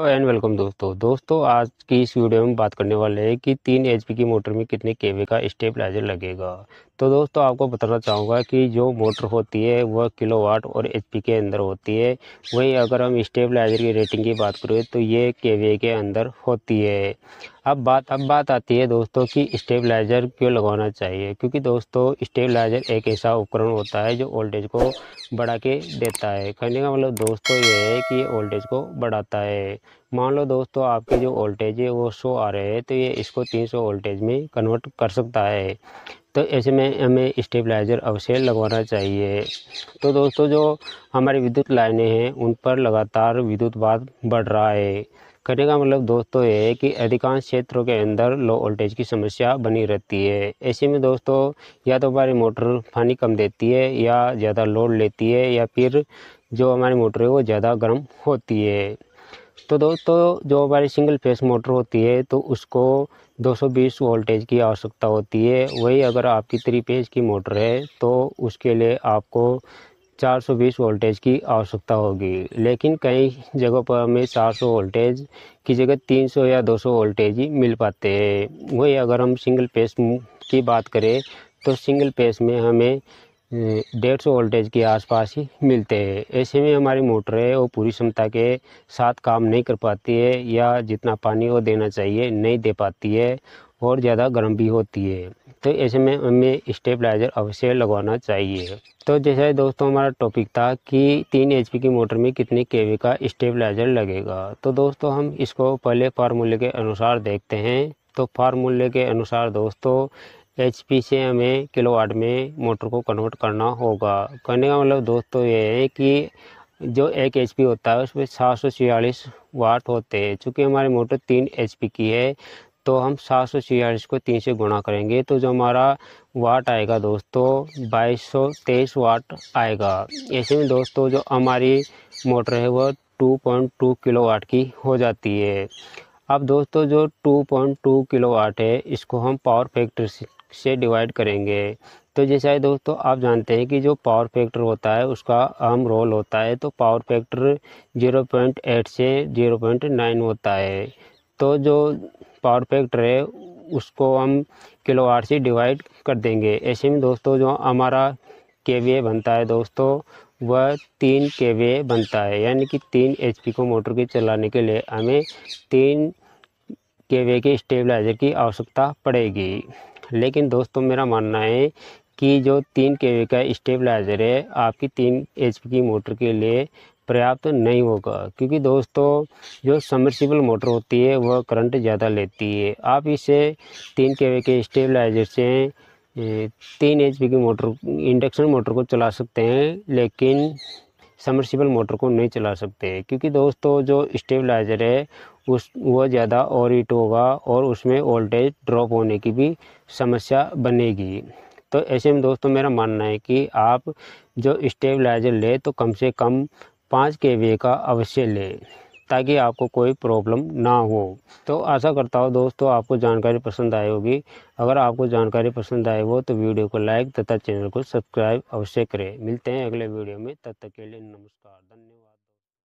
and welcome दोस्तों दोस्तों आज की इस वीडियो में बात करने वाले हैं कि तीन एच की मोटर में कितने केवे का स्टेबलाइजर लगेगा तो दोस्तों आपको बताना चाहूँगा कि जो मोटर होती है वह किलोवाट और एचपी के अंदर होती है वहीं अगर हम स्टेबलाइजर की रेटिंग की बात करें तो ये केवे के अंदर होती है अब बात अब बात आती है दोस्तों कि स्टेबलाइज़र क्यों लगाना चाहिए क्योंकि दोस्तों स्टेबलाइज़र एक ऐसा उपकरण होता है जो ओल्टेज को बढ़ा के देता है कहने का मतलब दोस्तों ये है कि ओल्टेज को बढ़ाता है मान लो दोस्तों आपके जो वोल्टेज है वो सौ आ रहे हैं तो ये इसको तीन सौ वोल्टेज में कन्वर्ट कर सकता है तो ऐसे में हमें स्टेबलाइज़र अवश्य लगवाना चाहिए तो दोस्तों जो हमारी विद्युत लाइनें हैं उन पर लगातार विद्युत भार बढ़ रहा है कहने का मतलब दोस्तों ये है कि अधिकांश क्षेत्रों के अंदर लो वोल्टेज की समस्या बनी रहती है ऐसे में दोस्तों या तो हमारी मोटर पानी कम देती है या ज़्यादा लोड लेती है या फिर जो हमारी मोटर है वो ज़्यादा गर्म होती है तो दोस्तों जो हमारी सिंगल फेस मोटर होती है तो उसको 220 वोल्टेज की आवश्यकता होती है वही अगर आपकी थ्री फेज की मोटर है तो उसके लिए आपको 420 वोल्टेज की आवश्यकता होगी लेकिन कई जगहों पर हमें 400 वोल्टेज की जगह 300 या 200 वोल्टेज ही मिल पाते हैं वही अगर हम सिंगल पेस की बात करें तो सिंगल पेस में हमें डेढ़ सौ वोल्टेज के आसपास ही मिलते हैं ऐसे में हमारी मोटर है वो पूरी क्षमता के साथ काम नहीं कर पाती है या जितना पानी वो देना चाहिए नहीं दे पाती है और ज़्यादा गर्म भी होती है तो ऐसे में हमें स्टेबलाइज़र अवश्य लगवाना चाहिए तो जैसे दोस्तों हमारा टॉपिक था कि तीन एच की मोटर में कितने के का स्टेबलाइज़र लगेगा तो दोस्तों हम इसको पहले फार्मूले के अनुसार देखते हैं तो फार्मूले के अनुसार दोस्तों एचपी से हमें किलोवाट में मोटर को कन्वर्ट करना होगा कहने का मतलब दोस्तों ये है कि जो एक एच होता है उसमें सात सौ छियालीस वाट होते हैं चूँकि हमारी मोटर तीन एच की है तो हम सात सौ छियालीस को तीन से गुणा करेंगे तो जो हमारा वाट आएगा दोस्तों बाईस सौ तेईस वाट आएगा ऐसे में दोस्तों जो हमारी मोटर है वह two point two kilowatt की हो जाती है अब दोस्तों जो 2.2 किलोवाट है इसको हम पावर फैक्टर से डिवाइड करेंगे तो जैसा दोस्तों आप जानते हैं कि जो पावर फैक्टर होता है उसका अहम रोल होता है तो पावर फैक्टर 0.8 से 0.9 होता है तो जो पावर फैक्टर है उसको हम किलोवाट से डिवाइड कर देंगे ऐसे में दोस्तों जो हमारा के बनता है दोस्तों वह तीन के वे बनता है यानी कि तीन एच को मोटर के चलाने के लिए हमें तीन के वे के स्टेबलाइजर की आवश्यकता पड़ेगी लेकिन दोस्तों मेरा मानना है कि जो तीन के वे का स्टेबलाइज़र है आपकी तीन एच की मोटर के लिए पर्याप्त नहीं होगा क्योंकि दोस्तों जो समर्सिबल मोटर होती है वह करंट ज़्यादा लेती है आप इसे तीन के वे के स्टेबलाइज़र से तीन एच की मोटर इंडक्शन मोटर को चला सकते हैं लेकिन समरसिबल मोटर को नहीं चला सकते क्योंकि दोस्तों जो स्टेबलाइज़र है उस वो ज़्यादा और हीट होगा और उसमें वोल्टेज ड्रॉप होने की भी समस्या बनेगी तो ऐसे में दोस्तों मेरा मानना है कि आप जो स्टेबलाइज़र लें तो कम से कम पाँच के का अवश्य लें ताकि आपको कोई प्रॉब्लम ना हो तो आशा करता हूँ दोस्तों आपको जानकारी पसंद आई होगी अगर आपको जानकारी पसंद आई हो तो वीडियो को लाइक तथा चैनल को सब्सक्राइब अवश्य करें मिलते हैं अगले वीडियो में तब तक के लिए नमस्कार धन्यवाद